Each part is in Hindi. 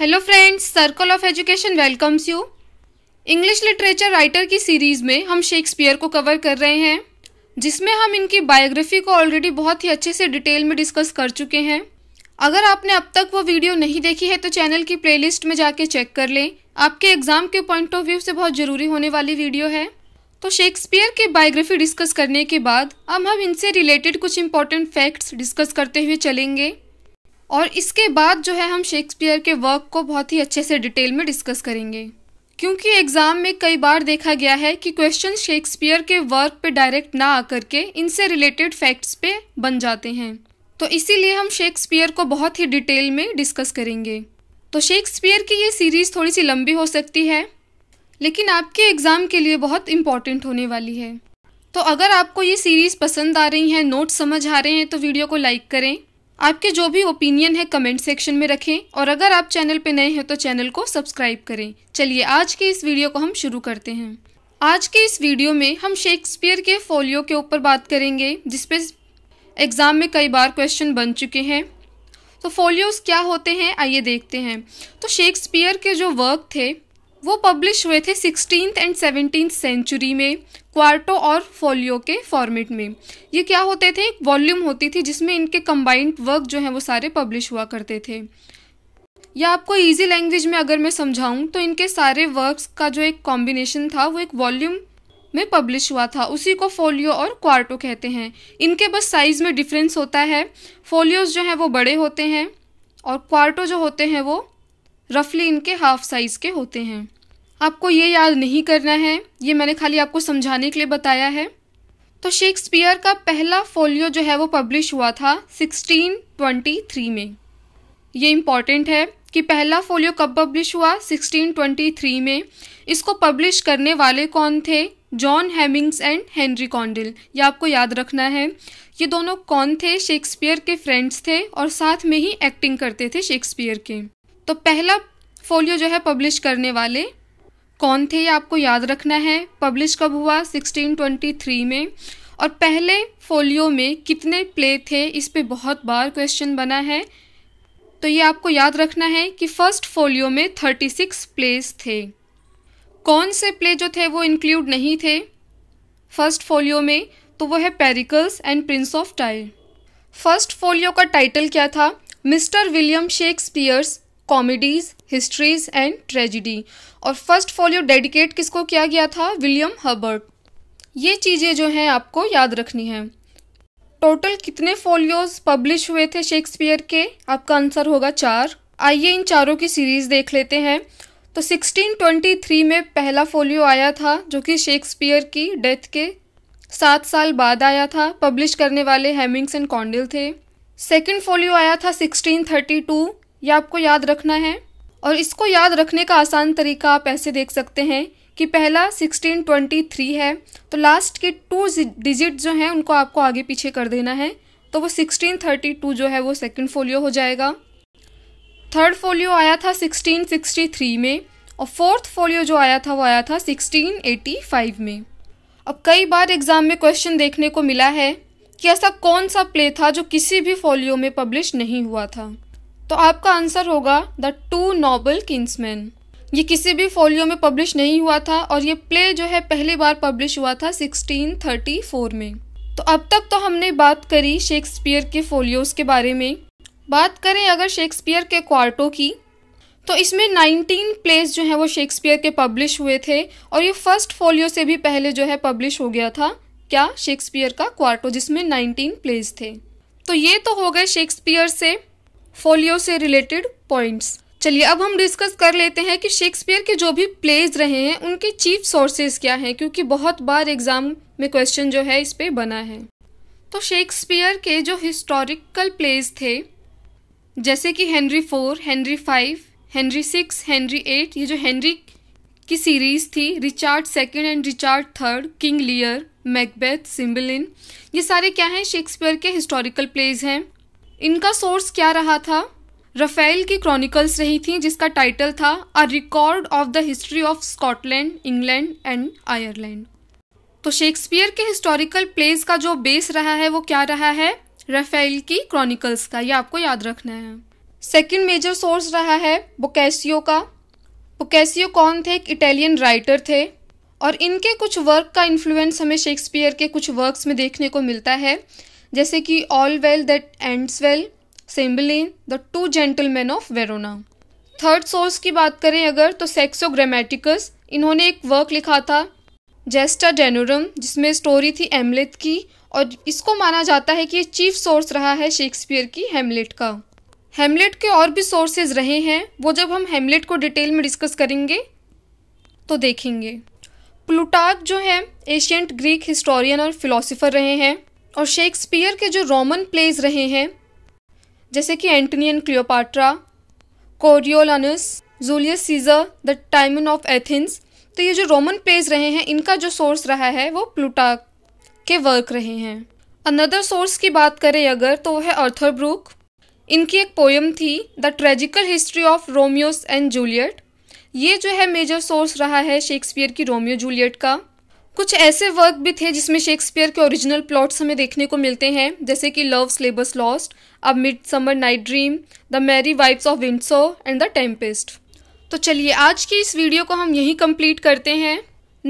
hello friends circle of education welcomes you English literature writer की सीरीज़ में हम शेक्सपियर को कवर कर रहे हैं जिसमें हम इनकी बायोग्राफी को ऑलरेडी बहुत ही अच्छे से डिटेल में डिस्कस कर चुके हैं अगर आपने अब तक वो वीडियो नहीं देखी है तो चैनल की प्लेलिस्ट में जाके चेक कर लें आपके एग्ज़ाम के पॉइंट ऑफ व्यू से बहुत ज़रूरी होने वाली वीडियो है तो शेक्सपियर की बायोग्राफी डिस्कस करने के बाद अब हम इनसे रिलेटेड कुछ इंपॉर्टेंट फैक्ट्स डिस्कस करते हुए चलेंगे और इसके बाद जो है हम शेक्सपियर के वर्क को बहुत ही अच्छे से डिटेल में डिस्कस करेंगे क्योंकि एग्ज़ाम में कई बार देखा गया है कि क्वेश्चन शेक्सपियर के वर्क पे डायरेक्ट ना आकर के इनसे रिलेटेड फैक्ट्स पे बन जाते हैं तो इसीलिए हम शेक्सपियर को बहुत ही डिटेल में डिस्कस करेंगे तो शेक्सपियर की ये सीरीज़ थोड़ी सी लंबी हो सकती है लेकिन आपके एग्ज़ाम के लिए बहुत इम्पॉर्टेंट होने वाली है तो अगर आपको ये सीरीज़ पसंद आ रही है नोट्स समझ आ रहे हैं तो वीडियो को लाइक करें आपके जो भी ओपिनियन है कमेंट सेक्शन में रखें और अगर आप चैनल पर नए हैं तो चैनल को सब्सक्राइब करें चलिए आज के इस वीडियो को हम शुरू करते हैं आज के इस वीडियो में हम शेक्सपियर के फोलियो के ऊपर बात करेंगे जिसपे एग्ज़ाम में कई बार क्वेश्चन बन चुके हैं तो फोलियोज़ क्या होते हैं आइए देखते हैं तो शेक्सपियर के जो वर्क थे वो पब्लिश हुए थे सिक्सटीन एंड सेवनटीन सेंचुरी में क्वार्टो और फोलियो के फॉर्मेट में ये क्या होते थे एक वॉल्यूम होती थी जिसमें इनके कंबाइंड वर्क जो हैं वो सारे पब्लिश हुआ करते थे या आपको इजी लैंग्वेज में अगर मैं समझाऊं तो इनके सारे वर्क्स का जो एक कॉम्बिनेशन था वो एक वॉल्यूम में पब्लिश हुआ था उसी को फोलियो और क्वार्टो कहते हैं इनके बस साइज़ में डिफरेंस होता है फोलियोज़ जो हैं वो बड़े होते हैं और क्वार्टो जो होते हैं वो रफली इनके हाफ साइज़ के होते हैं आपको ये याद नहीं करना है ये मैंने खाली आपको समझाने के लिए बताया है तो शेक्सपियर का पहला फोलियो जो है वो पब्लिश हुआ था 1623 में ये इम्पॉर्टेंट है कि पहला फोलियो कब पब्लिश हुआ 1623 में इसको पब्लिश करने वाले कौन थे John Heminges and Henry Condell ये आपको याद रखना है ये दोनों कौन थे शेक्सपियर के फ्रेंड्स थे और साथ में ही एक्टिंग करते थे शेक्सपियर के तो पहला फोलियो जो है पब्लिश करने वाले कौन थे ये आपको याद रखना है पब्लिश कब हुआ 1623 में और पहले फोलियो में कितने प्ले थे इस पर बहुत बार क्वेश्चन बना है तो ये आपको याद रखना है कि फर्स्ट फोलियो में 36 प्लेस थे कौन से प्ले जो थे वो इंक्लूड नहीं थे फर्स्ट फोलियो में तो वो है Pericles and Prince of Tyre first folio का टाइटल क्या था mister William Shakespeare's comedies histories and tragedy और फर्स्ट फोलियो डेडिकेट किसको किया गया था विलियम हर्बर्ट ये चीज़ें जो हैं आपको याद रखनी हैं टोटल कितने फोलियोज पब्लिश हुए थे शेक्सपियर के आपका आंसर होगा चार आइए इन चारों की सीरीज देख लेते हैं तो 1623 में पहला फोलियो आया था जो कि शेक्सपियर की डेथ के सात साल बाद आया था पब्लिश करने वाले हेमिंग्स एंड कॉन्डिल थे सेकंड फोलियो आया था 1632 यह आपको याद रखना है और इसको याद रखने का आसान तरीका आप ऐसे देख सकते हैं कि पहला 1623 है तो लास्ट के टू डिजिट जो हैं उनको आपको आगे पीछे कर देना है तो वो 1632 जो है वो सेकंड फोलियो हो जाएगा थर्ड फोलियो आया था 1663 में और फोर्थ फोलियो जो आया था वो आया था 1685 में अब कई बार एग्ज़ाम में क्वेश्चन देखने को मिला है कि ऐसा कौन सा प्ले था जो किसी भी फोलियो में पब्लिश नहीं हुआ था तो आपका आंसर होगा द टू नॉबल किंग्समैन ये किसी भी फोलियो में पब्लिश नहीं हुआ था और ये प्ले जो है पहली बार पब्लिश हुआ था 1634 में तो अब तक तो हमने बात करी शेक्सपियर के फोलियोज़ के बारे में बात करें अगर शेक्सपियर के क्वार्टो की तो इसमें 19 प्लेस जो हैं वो शेक्सपियर के पब्लिश हुए थे और ये फर्स्ट फोलियो से भी पहले जो है पब्लिश हो गया था क्या शेक्सपियर का क्वार्टो जिसमें 19 प्लेस थे तो ये तो हो गए शेक्सपियर से फोलियो से रिलेटेड पॉइंट्स चलिए अब हम डिस्कस कर लेते हैं कि शेक्सपियर के जो भी प्लेज रहे हैं उनके चीफ सोर्सेज क्या हैं क्योंकि बहुत बार एग्जाम में क्वेश्चन जो है इस पर बना है तो शेक्सपियर के जो हिस्टोरिकल प्लेज थे जैसे कि Henry four Henry five Henry six Henry eight ये जो हेनरी की सीरीज़ थी Richard second and Richard third King Lear Macbeth Cymbeline ये सारे क्या हैं शेक्सपियर के हिस्टोरिकल प्लेज हैं इनका सोर्स क्या रहा था रफेल की क्रॉनिकल्स रही थी जिसका टाइटल था a record of the history of Scotland England and Ireland तो शेक्सपियर के हिस्टोरिकल प्लेस का जो बेस रहा है वो क्या रहा है रफेल की क्रॉनिकल्स का ये आपको याद रखना है सेकंड मेजर सोर्स रहा है बोकेसियो का बोकेसियो कौन थे एक इटालियन राइटर थे और इनके कुछ वर्क का इन्फ्लुएंस हमें शेक्सपियर के कुछ वर्क्स में देखने को मिलता है जैसे कि all well that ends well Cymbeline the two gentlemen of Verona third source की बात करें अगर तो सेक्सो ग्रामेटिकस इन्होंने एक वर्क लिखा था जेस्टा डेनोरम जिसमें स्टोरी थी एमलेट की और इसको माना जाता है कि ये चीफ सोर्स रहा है शेक्सपियर की हेमलेट का हेमलेट के और भी सोर्सेज रहे हैं वो जब हम हेमलेट को डिटेल में डिस्कस करेंगे तो देखेंगे प्लूटार्क जो है एशियंट ग्रीक हिस्टोरियन और फिलोसोफर रहे हैं और शेक्सपियर के जो रोमन प्लेज रहे हैं जैसे कि Antony and Cleopatra Coriolanus Julius Caesar the Timon of Athens तो ये जो रोमन प्लेज रहे हैं इनका जो सोर्स रहा है वो प्लूटा के वर्क रहे हैं अनदर सोर्स की बात करें अगर तो वह है अर्थर ब्रूक इनकी एक पोयम थी the tragical history of Romeus and Juliet ये जो है मेजर सोर्स रहा है शेक्सपियर की रोमियो जूलियट का कुछ ऐसे वर्क भी थे जिसमें शेक्सपियर के ओरिजिनल प्लॉट्स हमें देखने को मिलते हैं जैसे कि लव स्लेबस लॉस्ट अब midsummer night dream the merry wives of Windsor and the tempest तो चलिए आज की इस वीडियो को हम यहीं कंप्लीट करते हैं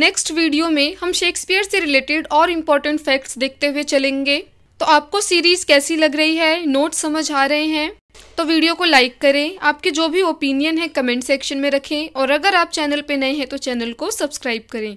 नेक्स्ट वीडियो में हम शेक्सपियर से रिलेटेड और इम्पॉर्टेंट फैक्ट्स देखते हुए चलेंगे तो आपको सीरीज़ कैसी लग रही है नोट समझ आ रहे हैं तो वीडियो को लाइक करें आपके जो भी ओपिनियन है कमेंट सेक्शन में रखें और अगर आप चैनल पर नए हैं तो चैनल को सब्सक्राइब करें